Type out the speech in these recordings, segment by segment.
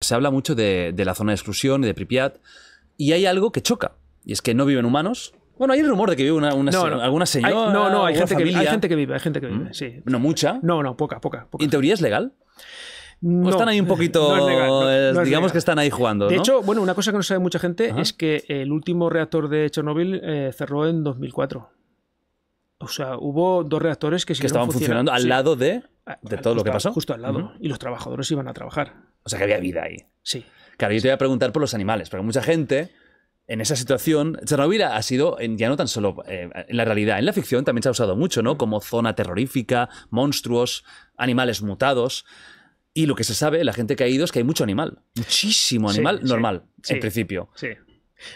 Se habla mucho de, la zona de exclusión y de Pripyat, y hay algo que choca, y es que no viven humanos, bueno, hay el rumor de que vive una, una no, no. alguna señora. no, no, hay gente, que, vive, hay gente que vive, mm. sí. No mucha. No, no, poca, poca. en teoría es legal? No, están ahí un poquito. digamos que están ahí jugando. De hecho, bueno, una cosa que no sabe mucha gente es que el último reactor de Chernobyl eh, cerró en 2004. O sea, hubo dos reactores que, que estaban funcionando, al lado de Ah, de todo lo que pasó. Justo al lado. Y los trabajadores iban a trabajar. O sea que había vida ahí. Sí. Claro, yo te voy a preguntar por los animales, porque mucha gente en esa situación, Chernobyl ha sido, ya no tan solo eh, en la realidad, en la ficción también se ha usado mucho, ¿no? Como zona terrorífica, monstruos, animales mutados. Y lo que se sabe, la gente que ha ido es que hay mucho animal, muchísimo animal normal, en principio. Sí.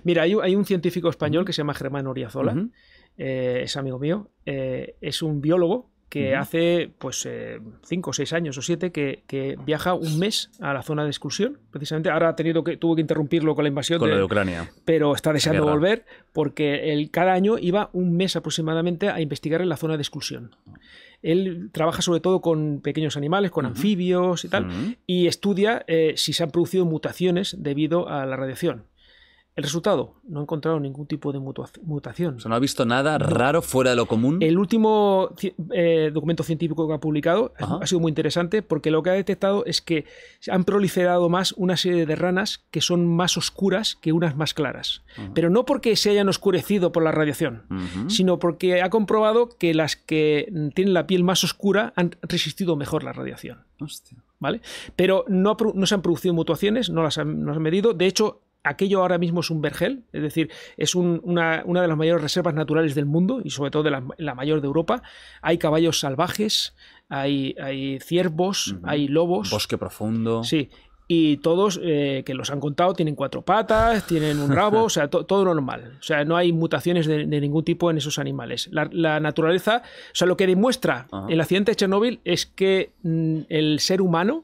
Mira, hay, un científico español que se llama Germán Oriazola, eh, es amigo mío, eh, es un biólogo que hace pues 5 o 6 años o 7 que, viaja un mes a la zona de exclusión, precisamente. Ahora ha tenido que, tuvo que interrumpirlo con la invasión de, la de, Ucrania. Pero está deseando volver porque él cada año iba un mes aproximadamente a investigar en la zona de exclusión. Él trabaja sobre todo con pequeños animales, con anfibios y tal, y estudia eh, si se han producido mutaciones debido a la radiación. El resultado, no encontrado ningún tipo de mutación. no ha visto nada raro fuera de lo común. El último eh, documento científico que ha publicado ha sido muy interesante porque lo que ha detectado es que han proliferado más una serie de ranas que son más oscuras que unas más claras. Pero no porque se hayan oscurecido por la radiación, sino porque ha comprobado que las que tienen la piel más oscura han resistido mejor la radiación. ¿Vale? Pero no, se han producido mutaciones, no las han medido. De hecho, aquello ahora mismo es un vergel, es decir, es una, de las mayores reservas naturales del mundo y sobre todo la, mayor de Europa. Hay caballos salvajes, hay, ciervos, hay lobos. Bosque profundo. Sí, y todos eh, que los han contado tienen cuatro patas, tienen un rabo, o sea, todo todo normal. O sea, no hay mutaciones de, ningún tipo en esos animales. La, naturaleza, o sea, lo que demuestra el accidente de Chernóbil es que mm, el ser humano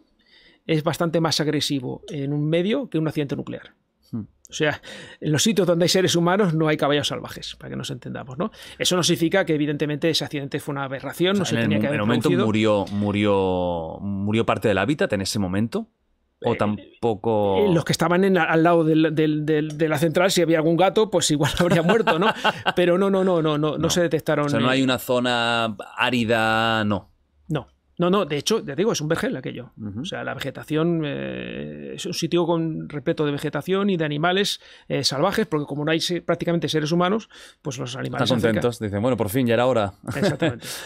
es bastante más agresivo en un medio que un accidente nuclear. O sea, en los sitios donde hay seres humanos no hay caballos salvajes, para que nos entendamos, ¿no? Eso no significa que evidentemente ese accidente fue una aberración, no se tenía que haber En el momento murió, murió, murió parte del hábitat en ese momento. O eh, tampoco. Eh, los que estaban al lado de la central, si había algún gato, pues igual habría muerto, ¿no? Pero no, no, no, no, no, no se detectaron. O sea, no eh, hay una zona árida, no. No, no, de hecho, ya digo, es un vergel aquello. O sea, la vegetación eh, es un sitio con respeto de vegetación y de animales eh, salvajes, porque como no hay prácticamente seres humanos, pues los animales. Están contentos, dicen, bueno, por fin, ya era hora. Exactamente.